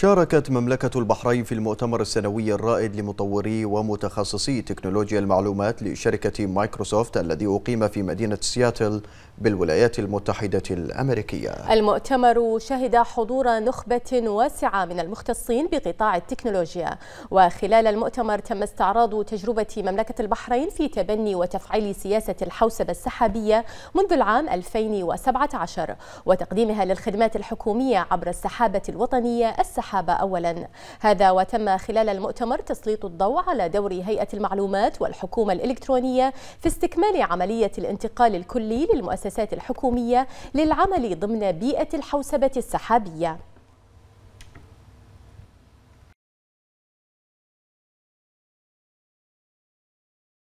شاركت مملكة البحرين في المؤتمر السنوي الرائد لمطوري ومتخصصي تكنولوجيا المعلومات لشركة مايكروسوفت الذي أقيم في مدينة سياتل بالولايات المتحدة الأمريكية المؤتمر شهد حضور نخبة واسعة من المختصين بقطاع التكنولوجيا وخلال المؤتمر تم استعراض تجربة مملكة البحرين في تبني وتفعيل سياسة الحوسبة السحابية منذ العام 2017 وتقديمها للخدمات الحكومية عبر السحابة الوطنية السحابية السحابة أولا هذا وتم خلال المؤتمر تسليط الضوء على دور هيئة المعلومات والحكومة الإلكترونية في استكمال عملية الانتقال الكلي للمؤسسات الحكومية للعمل ضمن بيئة الحوسبة السحابية